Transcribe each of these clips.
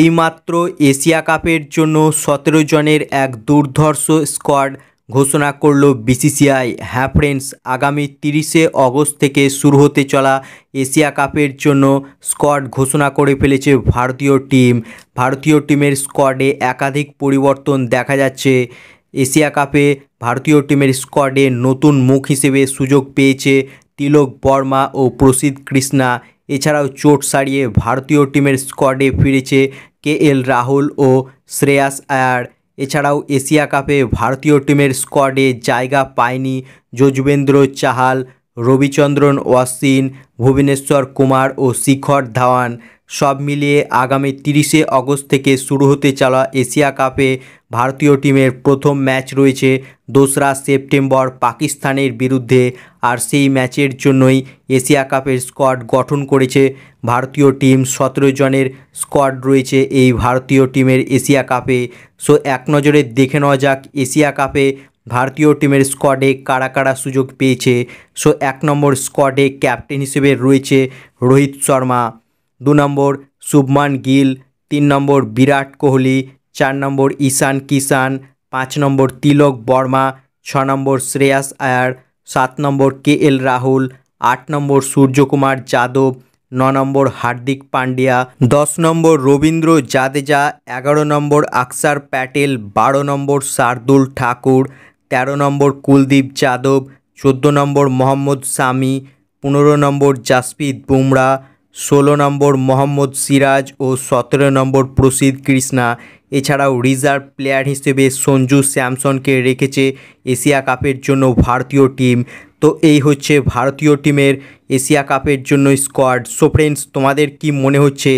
এইমাত্র এশিয়া কাপের জন্য সতেরো জনের এক দুর্ধর্ষ স্কোয়াড ঘোষণা করল বিসিসিআই হ্যাঁ ফ্রেন্ডস আগামী তিরিশে অগস্ট থেকে শুরু হতে চলা এশিয়া কাপের জন্য স্কোয়াড ঘোষণা করে ফেলেছে ভারতীয় টিম ভারতীয় টিমের স্কোয়াডে একাধিক পরিবর্তন দেখা যাচ্ছে এশিয়া কাপে ভারতীয় টিমের স্কোয়াডে নতুন মুখ হিসেবে সুযোগ পেয়েছে তিলক বর্মা ও প্রসিদ্ধ কৃষ্ণা এছাড়াও চোট সারিয়ে ভারতীয় টিমের স্কোয়াডে ফিরেছে কে এল রাহুল ও শ্রেয়াস আয়ার এছাড়াও এশিয়া কাপে ভারতীয় টিমের স্কোয়াডে জায়গা পায়নি যজুবেন্দ্র চাহাল রবিচন্দ্রন ওয়াসিন ভুবনেশ্বর কুমার ও শিখর ধাওয়ান সব মিলিয়ে আগামী তিরিশে আগস্ট থেকে শুরু হতে চলা এশিয়া কাপে ভারতীয় টিমের প্রথম ম্যাচ রয়েছে দোসরা সেপ্টেম্বর পাকিস্তানের বিরুদ্ধে আর সেই ম্যাচের জন্যই এশিয়া কাপের স্কোয়াড গঠন করেছে ভারতীয় টিম সতেরো জনের স্কোয়াড রয়েছে এই ভারতীয় টিমের এশিয়া কাপে সো এক নজরে দেখে নেওয়া যাক এশিয়া কাপে ভারতীয় টিমের স্কোয়াডে কারা কারা সুযোগ পেয়েছে সো এক নম্বর স্কোয়াডে ক্যাপ্টেন হিসেবে রয়েছে রোহিত শর্মা দু নম্বর শুভমান গিল তিন নম্বর বিরাট কোহলি চার নম্বর ঈশান কিষান পাঁচ নম্বর তিলক বর্মা ছ নম্বর শ্রেয়াস আয়ার সাত নম্বর কে এল রাহুল আট নম্বর সূর্যকুমার যাদব ন নম্বর হার্দিক পান্ডিয়া দশ নম্বর রবীন্দ্র জাদেজা এগারো নম্বর আকসার প্যাটেল বারো নম্বর শার্দুল ঠাকুর তেরো নম্বর কুলদীপ যাদব চোদ্দো নম্বর মোহাম্মদ সামি পনেরো নম্বর জাসপ্রিত বুমরা ষোলো নম্বর মোহাম্মদ সিরাজ ও সতেরো নম্বর প্রসিদ কৃষ্ণা এছাড়াও রিজার্ভ প্লেয়ার হিসেবে সঞ্জু স্যামসনকে রেখেছে এশিয়া কাপের জন্য ভারতীয় টিম তো এই হচ্ছে ভারতীয় টিমের এশিয়া কাপের জন্য স্কোয়াড সো ফ্রেন্ডস তোমাদের কি মনে হচ্ছে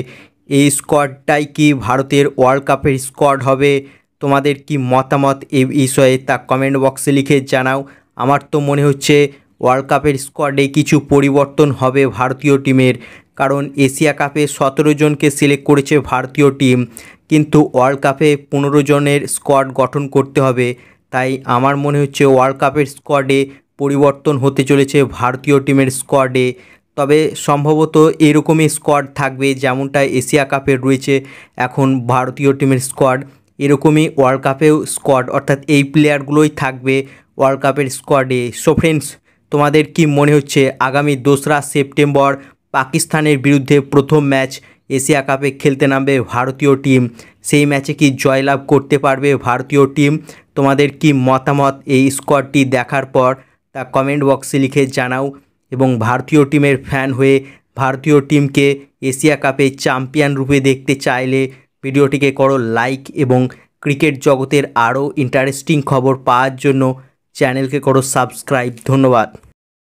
এই স্কোয়াডটাই কি ভারতের ওয়ার্ল্ড কাপের স্কোয়াড হবে তোমাদের কি মতামত এই বিষয়ে তা কমেন্ট বক্সে লিখে জানাও আমার তো মনে হচ্ছে ওয়ার্ল্ড কাপের স্কোয়াডে কিছু পরিবর্তন হবে ভারতীয় টিমের কারণ এশিয়া কাপে সতেরো জনকে সিলেক্ট করেছে ভারতীয় টিম কিন্তু ওয়ার্ল্ড কাপে পনেরো জনের স্কোয়াড গঠন করতে হবে তাই আমার মনে হচ্ছে ওয়ার্ল্ড কাপের স্কোয়াডে পরিবর্তন হতে চলেছে ভারতীয় টিমের স্কোয়াডে তবে সম্ভবত এরকমই স্কোয়াড থাকবে যেমনটা এশিয়া কাপের রয়েছে এখন ভারতীয় টিমের স্কোয়াড এরকমই ওয়ার্ল্ড কাপেও স্কোয়াড অর্থাৎ এই প্লেয়ারগুলোই থাকবে ওয়ার্ল্ড কাপের স্কোয়াডে সো ফ্রেন্ডস তোমাদের কি মনে হচ্ছে আগামী দোসরা সেপ্টেম্বর পাকিস্তানের বিরুদ্ধে প্রথম ম্যাচ এশিয়া কাপে খেলতে নামবে ভারতীয় টিম সেই ম্যাচে কি জয়লাভ করতে পারবে ভারতীয় টিম তোমাদের কি মতামত এই স্কোয়াডটি দেখার পর তা কমেন্ট বক্সে লিখে জানাও এবং ভারতীয় টিমের ফ্যান হয়ে ভারতীয় টিমকে এশিয়া কাপে চ্যাম্পিয়ন রূপে দেখতে চাইলে ভিডিওটিকে করো লাইক এবং ক্রিকেট জগতের আরও ইন্টারেস্টিং খবর পাওয়ার জন্য চ্যানেলকে করো সাবস্ক্রাইব ধন্যবাদ